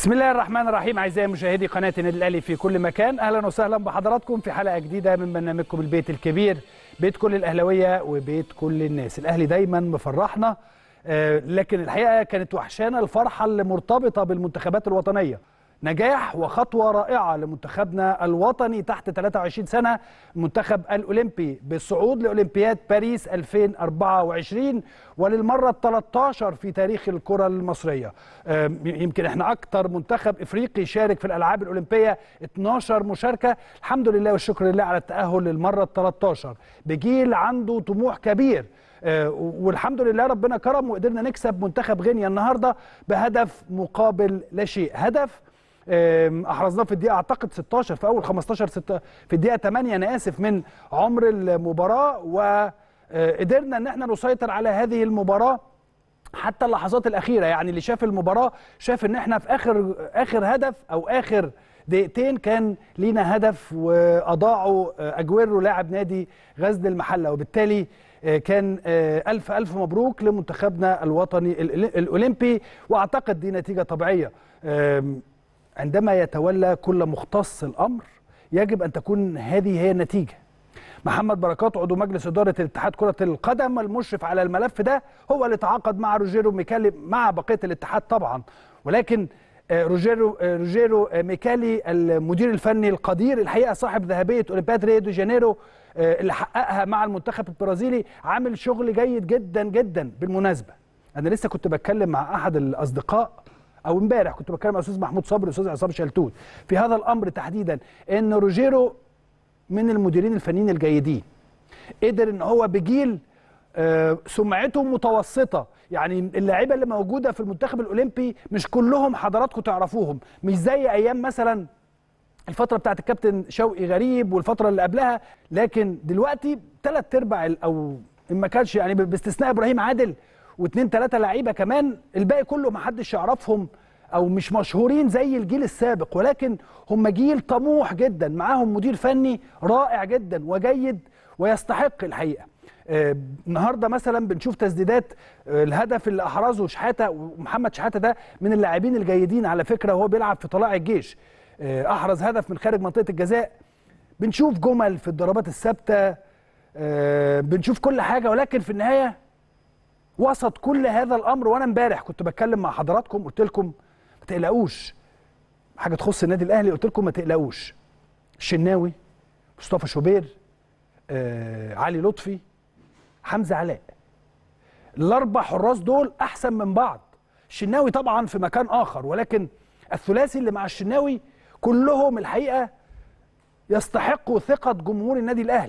بسم الله الرحمن الرحيم اعزائي مشاهدي قناه النادي الاهلي في كل مكان اهلا وسهلا بحضراتكم في حلقه جديده من برنامجكم البيت الكبير بيت كل الاهلاويه وبيت كل الناس الاهلي دايما مفرحنا آه، لكن الحقيقه كانت وحشانا الفرحه اللي مرتبطه بالمنتخبات الوطنيه نجاح وخطوة رائعة لمنتخبنا الوطني تحت 23 سنة منتخب الأولمبي بالصعود لأولمبياد باريس 2024 وللمرة 13 في تاريخ الكرة المصرية يمكن احنا أكتر منتخب إفريقي شارك في الألعاب الأولمبية 12 مشاركة الحمد لله والشكر لله على التأهل للمرة 13 بجيل عنده طموح كبير آه، والحمد لله ربنا كرم وقدرنا نكسب منتخب غينيا النهارده بهدف مقابل لا شيء هدف احرزناه في الدقيقه اعتقد 16 في اول 15 ست في الدقيقه 8 انا اسف من عمر المباراه وقدرنا آه، ان احنا نسيطر على هذه المباراه حتى اللحظات الاخيره يعني اللي شاف المباراه شاف ان احنا في اخر اخر هدف او اخر دقيقتين كان لينا هدف واضاعوا آه، اجويرو لاعب نادي غزل المحله وبالتالي آه، كان الف الف مبروك لمنتخبنا الوطني الاولمبي واعتقد دي نتيجه طبيعيه عندما يتولى كل مختص الأمر يجب أن تكون هذه هي النتيجة محمد بركات عضو مجلس إدارة الاتحاد كرة القدم المشرف على الملف ده هو اللي تعاقد مع روجيرو ميكالي مع بقية الاتحاد طبعا ولكن آه، روجيرو آه، روجيرو آه، ميكالي المدير الفني القدير الحقيقه صاحب ذهبيه اولمبياد ريو دي جانيرو اللي حققها مع المنتخب البرازيلي عامل شغل جيد جدا جدا بالمناسبه انا لسه كنت بتكلم مع احد الاصدقاء او امبارح كنت بتكلم مع استاذ محمود صبري استاذ عصام شلتوت في هذا الامر تحديدا ان روجيرو من المديرين الفنيين الجيدين قدر ان هو بجيل آه، سمعته متوسطه يعني اللاعيبه اللي موجوده في المنتخب الاولمبي مش كلهم حضراتكم تعرفوهم مش زي ايام مثلا الفتره بتاعت الكابتن شوقي غريب والفتره اللي قبلها لكن دلوقتي ثلاث ارباع او ان ما كانش يعني باستثناء ابراهيم عادل واثنين ثلاثه لعيبه كمان الباقي كله محدش يعرفهم او مش مشهورين زي الجيل السابق ولكن هم جيل طموح جدا معاهم مدير فني رائع جدا وجيد ويستحق الحقيقه آه، النهارده مثلا بنشوف تسديدات آه، الهدف اللي احرزه شحاته ومحمد شحاته ده من اللاعبين الجيدين على فكره وهو بيلعب في طلائع الجيش آه، احرز هدف من خارج منطقه الجزاء بنشوف جمل في الضربات الثابته بنشوف كل حاجه ولكن في النهايه وسط كل هذا الامر وانا امبارح كنت بتكلم مع حضراتكم قلت لكم ما تقلقوش حاجه تخص النادي الاهلي قلت لكم ما تقلقوش الشناوي مصطفى شوبير آه، علي لطفي حمزه علاء الاربع حراس دول احسن من بعض الشناوي طبعا في مكان اخر ولكن الثلاثي اللي مع الشناوي كلهم الحقيقه يستحقوا ثقه جمهور النادي الاهلي